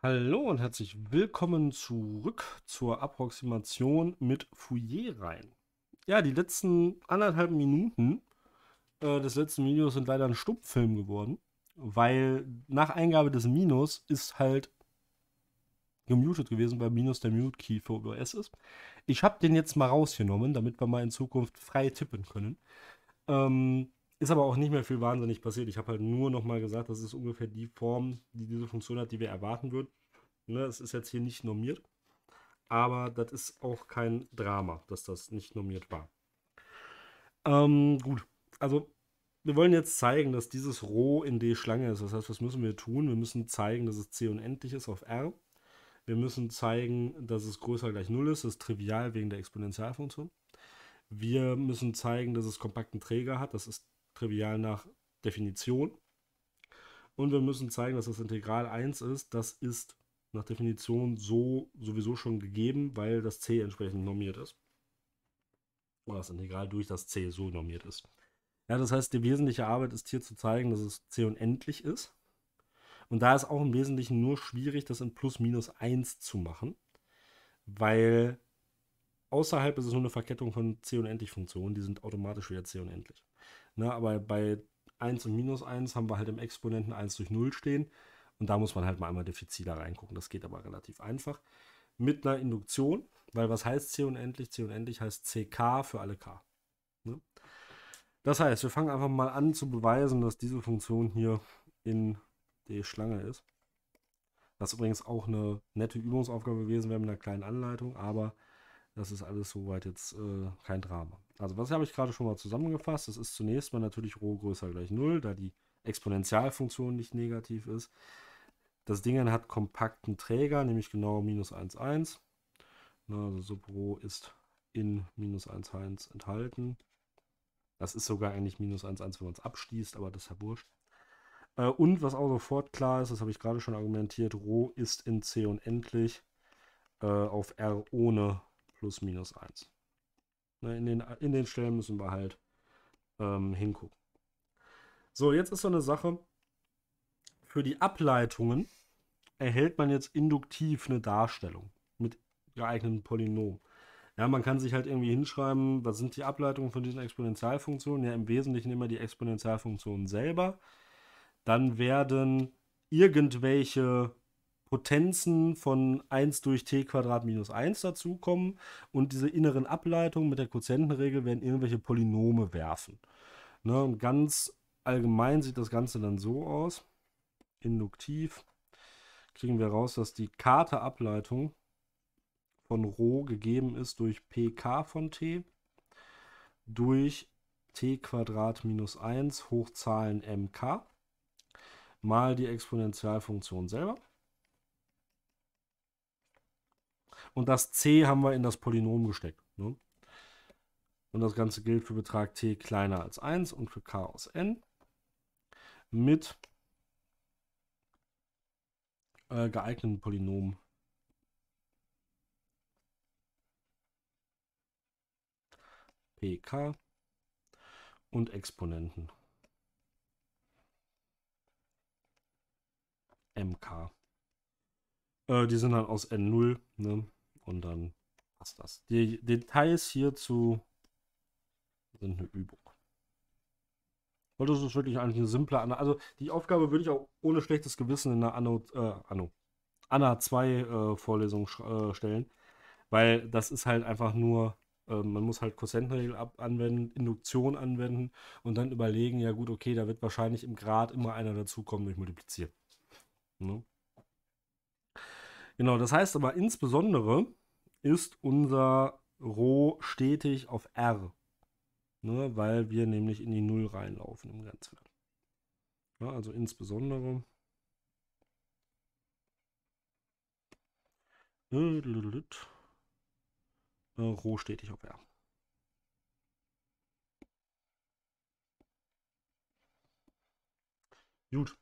Hallo und herzlich willkommen zurück zur Approximation mit Fourier-Reihen. Ja, die letzten anderthalb Minuten äh, des letzten Videos sind leider ein Stummfilm geworden, weil nach Eingabe des Minus ist halt gemutet gewesen, weil Minus der Mute-Key für OBS ist. Ich habe den jetzt mal rausgenommen, damit wir mal in Zukunft frei tippen können. Ähm, ist aber auch nicht mehr viel wahnsinnig passiert. Ich habe halt nur nochmal gesagt, das ist ungefähr die Form, die diese Funktion hat, die wir erwarten würden. Ne, es ist jetzt hier nicht normiert, aber das ist auch kein Drama, dass das nicht normiert war. Ähm, gut, also wir wollen jetzt zeigen, dass dieses Roh in D Schlange ist. Das heißt, was müssen wir tun? Wir müssen zeigen, dass es C unendlich ist auf R. Wir müssen zeigen, dass es größer gleich 0 ist. Das ist trivial wegen der Exponentialfunktion. Wir müssen zeigen, dass es kompakten Träger hat. Das ist trivial nach Definition. Und wir müssen zeigen, dass das Integral 1 ist. Das ist nach Definition so sowieso schon gegeben, weil das c entsprechend normiert ist. Oder das Integral durch das c so normiert ist. Ja, das heißt, die wesentliche Arbeit ist hier zu zeigen, dass es c unendlich ist. Und da ist auch im Wesentlichen nur schwierig, das in plus minus 1 zu machen, weil außerhalb ist es nur eine Verkettung von c unendlich Funktionen, die sind automatisch wieder c unendlich. Ne, aber bei 1 und minus 1 haben wir halt im Exponenten 1 durch 0 stehen. Und da muss man halt mal einmal diffiziler reingucken. Das geht aber relativ einfach. Mit einer Induktion, weil was heißt C unendlich? C unendlich heißt CK für alle K. Ne? Das heißt, wir fangen einfach mal an zu beweisen, dass diese Funktion hier in D Schlange ist. Das ist übrigens auch eine nette Übungsaufgabe gewesen wäre mit einer kleinen Anleitung, aber das ist alles soweit jetzt äh, kein Drama. Also was habe ich gerade schon mal zusammengefasst? Das ist zunächst mal natürlich Rho größer gleich 0, da die Exponentialfunktion nicht negativ ist. Das Ding hat kompakten Träger, nämlich genau minus 1, 1. Ne, also Sub Rho ist in minus 1, 1 enthalten. Das ist sogar eigentlich minus 1, 1, wenn man es abschließt, aber das ist ja wurscht. Äh, und was auch sofort klar ist, das habe ich gerade schon argumentiert, Rho ist in C unendlich äh, auf R ohne plus minus 1. Ne, in den, in den Stellen müssen wir halt ähm, hingucken. So, jetzt ist so eine Sache. Für die Ableitungen erhält man jetzt induktiv eine Darstellung mit geeigneten Polynomen. Ja, man kann sich halt irgendwie hinschreiben, was sind die Ableitungen von diesen Exponentialfunktionen? Ja, im Wesentlichen immer die Exponentialfunktionen selber. Dann werden irgendwelche Potenzen von 1 durch t Quadrat minus 1 dazukommen und diese inneren Ableitungen mit der Quotientenregel werden irgendwelche Polynome werfen. Ne, und ganz allgemein sieht das Ganze dann so aus. Induktiv kriegen wir raus, dass die Karte-Ableitung von Rho gegeben ist durch pk von t durch t Quadrat minus 1 hoch Zahlen mk mal die Exponentialfunktion selber. Und das c haben wir in das Polynom gesteckt. Ne? Und das Ganze gilt für Betrag t kleiner als 1 und für k aus n mit äh, geeigneten Polynomen. pk und Exponenten mk. Äh, die sind dann halt aus n0, ne? Und dann passt das. Die Details hierzu sind eine Übung. Heute ist es wirklich eigentlich eine simple Anna. Also die Aufgabe würde ich auch ohne schlechtes Gewissen in der Anno, äh, Anno, Anna 2 äh, Vorlesung äh, stellen. Weil das ist halt einfach nur, ähm, man muss halt Quotientenregel anwenden, Induktion anwenden und dann überlegen, ja gut, okay, da wird wahrscheinlich im Grad immer einer dazukommen durch Multiplizieren. Ne? Genau, das heißt aber insbesondere, ist unser Roh stetig auf R. Ne, weil wir nämlich in die Null reinlaufen im Grenzwert. Ja, also insbesondere. Äh, roh stetig auf R. Gut.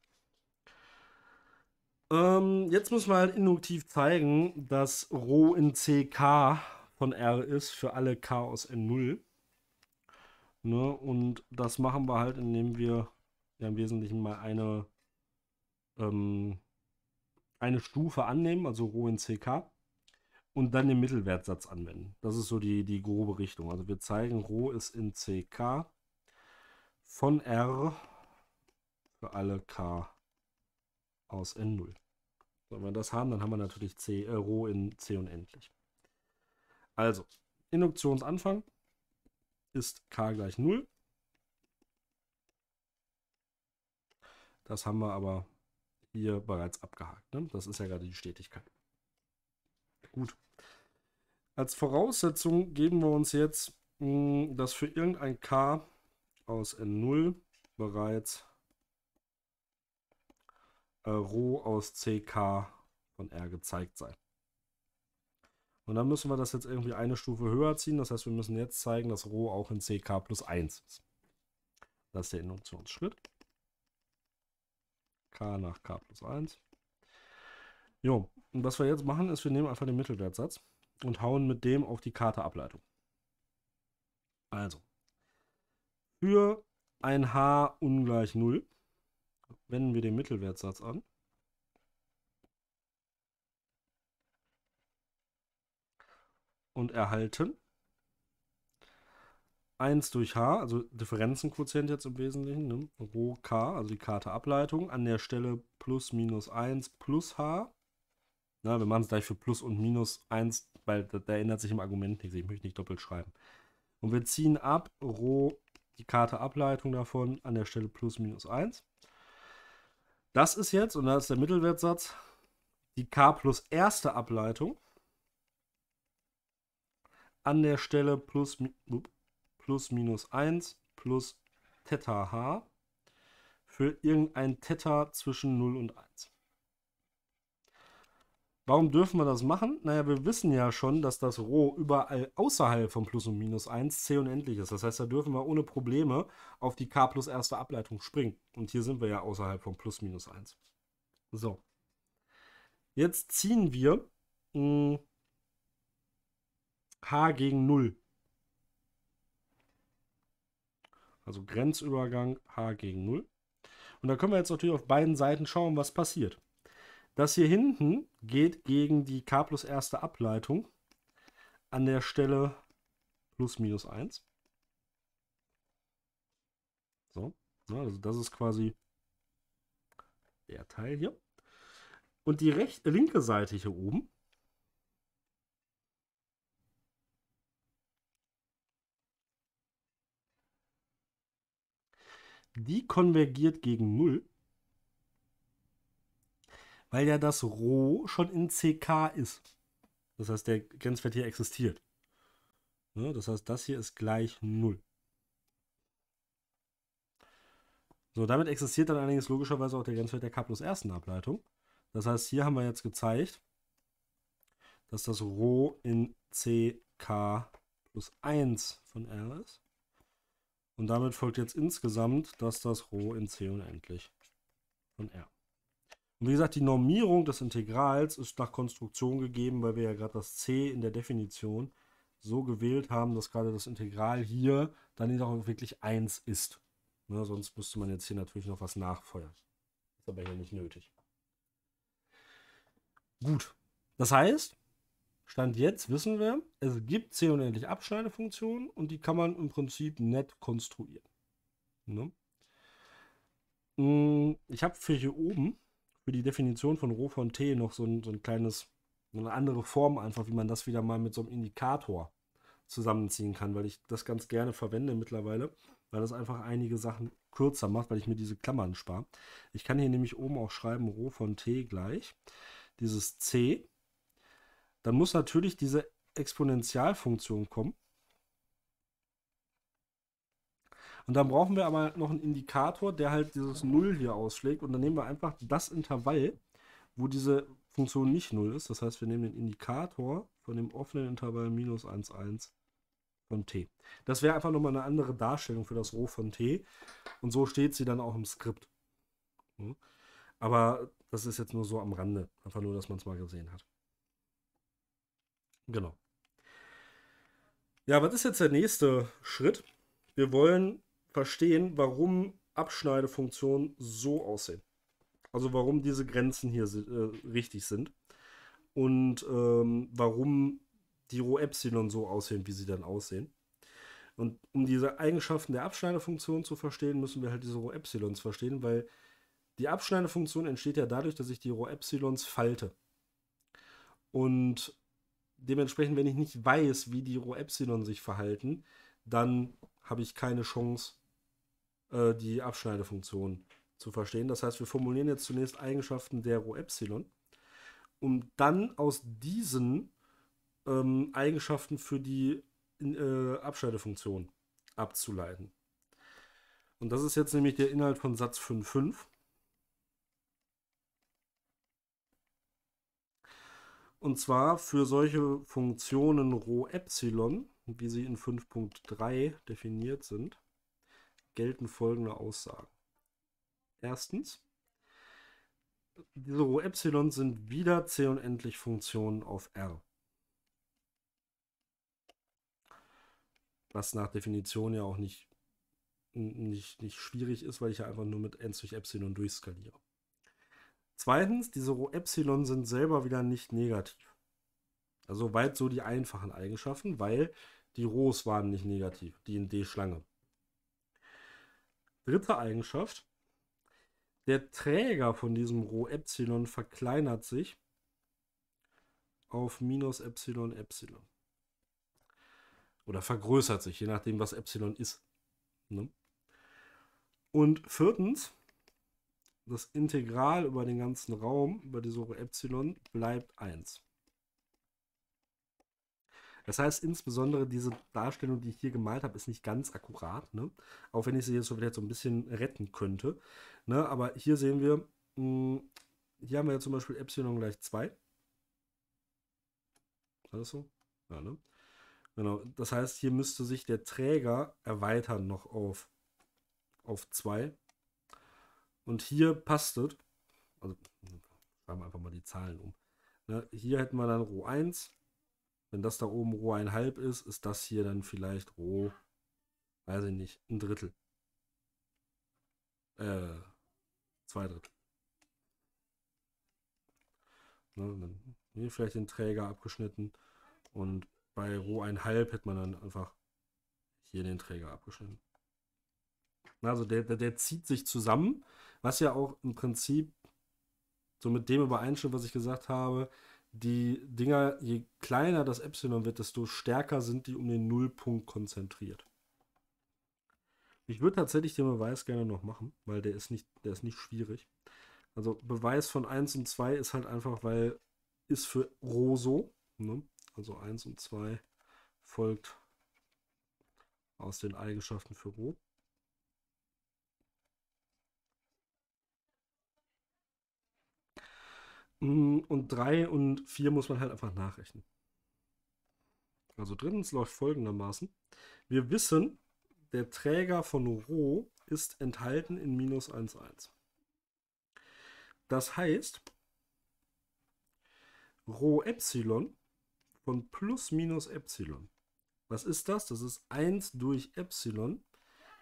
Ähm, jetzt muss man halt induktiv zeigen, dass Rho in CK von R ist für alle K aus N0. Ne? Und das machen wir halt, indem wir ja, im Wesentlichen mal eine, ähm, eine Stufe annehmen, also Rho in CK, und dann den Mittelwertsatz anwenden. Das ist so die, die grobe Richtung. Also wir zeigen, Rho ist in CK von R für alle K aus N0. Wenn wir das haben, dann haben wir natürlich C, äh, Rho in C unendlich. Also, Induktionsanfang ist K gleich 0. Das haben wir aber hier bereits abgehakt. Ne? Das ist ja gerade die Stetigkeit. Gut. Als Voraussetzung geben wir uns jetzt, mh, hm, dass für irgendein K aus N0 bereits äh, roh aus CK von R gezeigt sein. Und dann müssen wir das jetzt irgendwie eine Stufe höher ziehen. Das heißt, wir müssen jetzt zeigen, dass roh auch in CK plus 1 ist. Das ist der Induktionsschritt. K nach K plus 1. Jo, und was wir jetzt machen, ist, wir nehmen einfach den Mittelwertsatz und hauen mit dem auf die Karte Ableitung. Also, für ein H ungleich 0 wenden wir den Mittelwertsatz an. Und erhalten 1 durch h, also Differenzenquotient jetzt im Wesentlichen, ne? Rho k, also die Karte Ableitung, an der Stelle plus minus 1 plus h. Na, wir machen es gleich für plus und minus 1, weil da, da ändert sich im Argument nichts, ich möchte nicht doppelt schreiben. Und wir ziehen ab Rho die Karte Ableitung davon an der Stelle plus minus 1. Das ist jetzt, und da ist der Mittelwertsatz, die k plus erste Ableitung an der Stelle plus, plus minus 1 plus Theta h für irgendein Theta zwischen 0 und 1. Warum dürfen wir das machen? Naja, wir wissen ja schon, dass das Rho überall außerhalb von Plus und Minus 1 C unendlich ist. Das heißt, da dürfen wir ohne Probleme auf die K plus erste Ableitung springen. Und hier sind wir ja außerhalb von Plus Minus 1. So. Jetzt ziehen wir mh, hm, H gegen 0. Also Grenzübergang H gegen 0. Und da können wir jetzt natürlich auf beiden Seiten schauen, was passiert. Das hier hinten geht gegen die k plus erste Ableitung an der Stelle plus minus 1. So, also das ist quasi der Teil hier. Und die rechte, linke Seite hier oben die konvergiert gegen 0 weil ja das Rho schon in CK ist. Das heißt, der Grenzwert hier existiert. Ne? Das heißt, das hier ist gleich 0. So, damit existiert dann allerdings logischerweise auch der Grenzwert der K plus ersten Ableitung. Das heißt, hier haben wir jetzt gezeigt, dass das Rho in CK plus 1 von R ist. Und damit folgt jetzt insgesamt, dass das Rho in C unendlich von R. Und wie gesagt, die Normierung des Integrals ist nach Konstruktion gegeben, weil wir ja gerade das c in der Definition so gewählt haben, dass gerade das Integral hier dann auch wirklich 1 ist. Ne, sonst müsste man jetzt hier natürlich noch was nachfeuern. Ist aber hier nicht nötig. Gut. Das heißt, Stand jetzt wissen wir, es gibt c unendlich Abschneidefunktionen und die kann man im Prinzip nett konstruieren. Ne? Hm, ich habe für hier oben für die Definition von Rohfonte noch so ein, so ein kleines, so eine andere Form einfach, wie man das wieder mal mit so einem Indikator zusammenziehen kann, weil ich das ganz gerne verwende mittlerweile, weil das einfach einige Sachen kürzer macht, weil ich mir diese Klammern spare. Ich kann hier nämlich oben auch schreiben, Roh von t gleich, dieses c. Dann muss natürlich diese Exponentialfunktion kommen. Und dann brauchen wir aber noch einen Indikator, der halt dieses 0 hier ausschlägt. Und dann nehmen wir einfach das Intervall, wo diese Funktion nicht 0 ist. Das heißt, wir nehmen den Indikator von dem offenen Intervall minus 1, 1 von t. Das wäre einfach nochmal eine andere Darstellung für das Rho von t. Und so steht sie dann auch im Skript. Hm? Aber das ist jetzt nur so am Rande. Einfach nur, dass man es mal gesehen hat. Genau. Ja, was ist jetzt der nächste Schritt? Wir wollen verstehen, warum Abschneidefunktionen so aussehen. Also warum diese Grenzen hier äh, richtig sind und ähm, warum die Rho Epsilon so aussehen, wie sie dann aussehen. Und um diese Eigenschaften der Abschneidefunktion zu verstehen, müssen wir halt diese Rho Epsilons verstehen, weil die Abschneidefunktion entsteht ja dadurch, dass ich die Rho Epsilons falte. Und dementsprechend, wenn ich nicht weiß, wie die Rho Epsilon sich verhalten, dann habe ich keine Chance, äh, die Abschneidefunktion zu verstehen. Das heißt, wir formulieren jetzt zunächst Eigenschaften der Rho Epsilon, um dann aus diesen ähm, Eigenschaften für die äh, Abschneidefunktion abzuleiten. Und das ist jetzt nämlich der Inhalt von Satz 5.5. Und zwar für solche Funktionen Rho Epsilon, wie sie in 5.3 definiert sind, gelten folgende Aussagen. Erstens, so Epsilon sind wieder C und endlich Funktionen auf R. Was nach Definition ja auch nicht, nicht, nicht schwierig ist, weil ich ja einfach nur mit n durch Epsilon durchskaliere. Zweitens, diese Rho Epsilon sind selber wieder nicht negativ. Also weit so die einfachen Eigenschaften, weil die Rohs waren nicht negativ, die in D-Schlange. Dritte Eigenschaft. Der Träger von diesem Rho Epsilon verkleinert sich auf minus Epsilon Epsilon. Oder vergrößert sich, je nachdem, was Epsilon ist. Ne? Und viertens, das Integral über den ganzen Raum, über die Rho Epsilon, bleibt 1. Das heißt, insbesondere diese Darstellung, die ich hier gemalt habe, ist nicht ganz akkurat. Ne? Auch wenn ich sie jetzt so vielleicht so ein bisschen retten könnte. Ne? Aber hier sehen wir, mh, hm, hier haben wir ja zum Beispiel Epsilon gleich 2. Ist das so? Ja, ne? Genau. Das heißt, hier müsste sich der Träger erweitern noch auf, auf 2. Und hier passt es. Also schreiben wir einfach mal die Zahlen um. Ne? Hier hätten wir dann Rho 1 wenn das da oben roh ein halb ist, ist das hier dann vielleicht roh, weiß ich nicht, ein Drittel. Äh, zwei Drittel. Ne, hier vielleicht den Träger abgeschnitten und bei roh ein halb hätte man dann einfach hier den Träger abgeschnitten. Also der, der, der, zieht sich zusammen, was ja auch im Prinzip so mit dem übereinstimmt, was ich gesagt habe, die Dinger, je kleiner das Epsilon wird, desto stärker sind die um den Nullpunkt konzentriert. Ich würde tatsächlich den Beweis gerne noch machen, weil der ist nicht, der ist nicht schwierig. Also Beweis von 1 und 2 ist halt einfach, weil ist für Rho so. Ne? Also 1 und 2 folgt aus den Eigenschaften für Rho. Mm, und 3 und 4 muss man halt einfach nachrechnen. Also drittens läuft folgendermaßen. Wir wissen, der Träger von Rho ist enthalten in minus 1, 1. Das heißt, Rho Epsilon von plus minus Epsilon. Was ist das? Das ist 1 durch Epsilon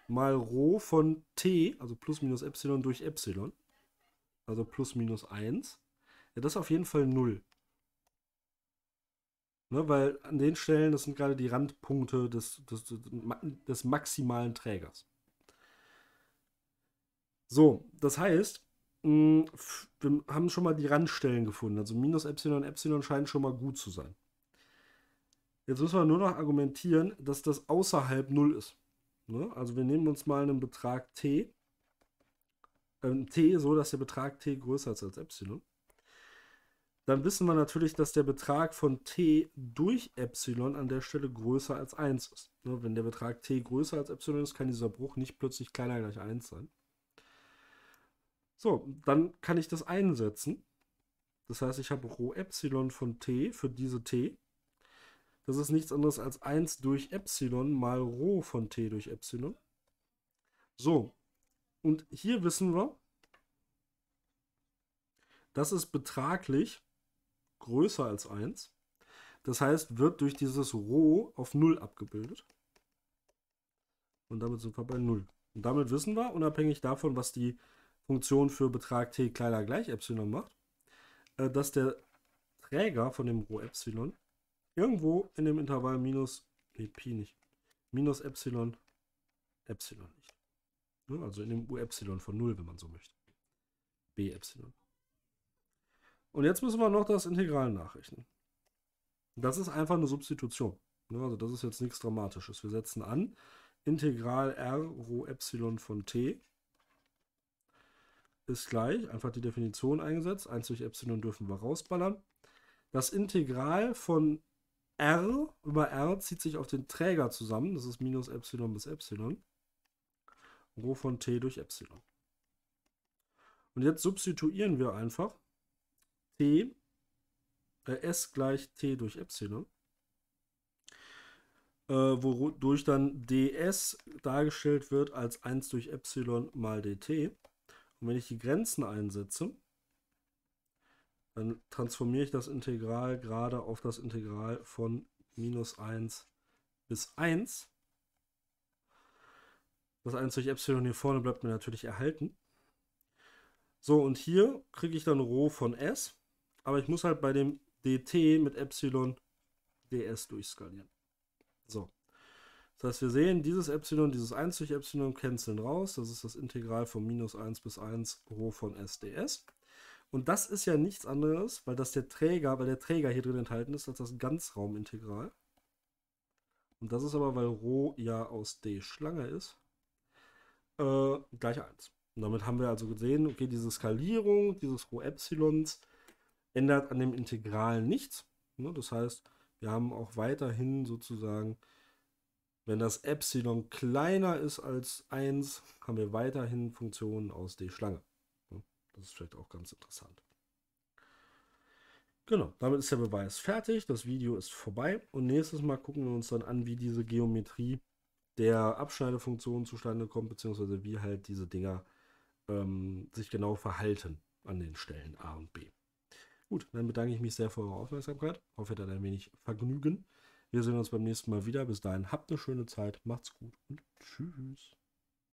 mal Rho von t, also plus minus Epsilon durch Epsilon, also plus minus 1. Ja, das ist auf jeden Fall 0. Ne, weil an den Stellen, das sind gerade die Randpunkte des, des, des maximalen Trägers. So, das heißt, hm, wir haben schon mal die Randstellen gefunden. Also minus Epsilon und Epsilon scheinen schon mal gut zu sein. Jetzt müssen wir nur noch argumentieren, dass das außerhalb 0 ist. Ne? Also wir nehmen uns mal einen Betrag t, ähm, t so, dass der Betrag t größer ist als Epsilon dann wissen wir natürlich, dass der Betrag von t durch Epsilon an der Stelle größer als 1 ist. Ne, wenn der Betrag t größer als Epsilon ist, kann dieser Bruch nicht plötzlich kleiner gleich 1 sein. So, dann kann ich das einsetzen. Das heißt, ich habe Rho Epsilon von t für diese t. Das ist nichts anderes als 1 durch Epsilon mal Rho von t durch Epsilon. So, und hier wissen wir, das ist betraglich größer als 1. Das heißt, wird durch dieses Rho auf 0 abgebildet. Und damit sind wir bei 0. Und damit wissen wir, unabhängig davon, was die Funktion für Betrag t kleiner gleich Epsilon macht, äh, dass der Träger von dem Rho Epsilon irgendwo in dem Intervall minus, nee, Pi nicht, minus Epsilon, Epsilon nicht. Ne, also in dem U Epsilon von 0, wenn man so möchte. B Epsilon. Und jetzt müssen wir noch das Integral nachrechnen. Das ist einfach eine Substitution. Ne, also das ist jetzt nichts Dramatisches. Wir setzen an Integral r rho epsilon von t ist gleich, einfach die Definition eingesetzt, 1 durch Epsilon dürfen wir rausballern. Das Integral von R über R zieht sich auf den Träger zusammen, das ist minus Epsilon bis Epsilon, Rho von T durch Epsilon. Und jetzt substituieren wir einfach T, äh, S gleich T durch Epsilon, äh, wodurch dann ds dargestellt wird als 1 durch Epsilon mal dt. Und wenn ich die Grenzen einsetze, dann transformiere ich das Integral gerade auf das Integral von minus 1 bis 1. Das 1 durch Epsilon hier vorne bleibt mir natürlich erhalten. So, und hier kriege ich dann Rho von S. Aber ich muss halt bei dem dt mit Epsilon ds durchskalieren. So. Das heißt, wir sehen, dieses Epsilon, dieses 1 durch Epsilon canceln raus. Das ist das Integral von minus 1 bis 1 Rho von S ds. Und das ist ja nichts anderes, weil das der Träger, weil der Träger hier drin enthalten ist, als das Ganzraumintegral. Und das ist aber, weil Rho ja aus D Schlange ist, äh, gleich 1. Und damit haben wir also gesehen, okay, diese Skalierung dieses Rho Epsilons ändert an dem Integral nichts. Ne? Das heißt, wir haben auch weiterhin sozusagen, wenn das Epsilon kleiner ist als 1, haben wir weiterhin Funktionen aus D Schlange. Ne? Das ist vielleicht auch ganz interessant. Genau, damit ist der Beweis fertig. Das Video ist vorbei. Und nächstes Mal gucken wir uns dann an, wie diese Geometrie der Abschneidefunktion zustande kommt, beziehungsweise wie halt diese Dinger ähm, sich genau verhalten an den Stellen A und B. Gut, dann bedanke ich mich sehr für eure Aufmerksamkeit. Hoffe, ihr hattet ein wenig Vergnügen. Wir sehen uns beim nächsten Mal wieder. Bis dahin, habt eine schöne Zeit, macht's gut und tschüss.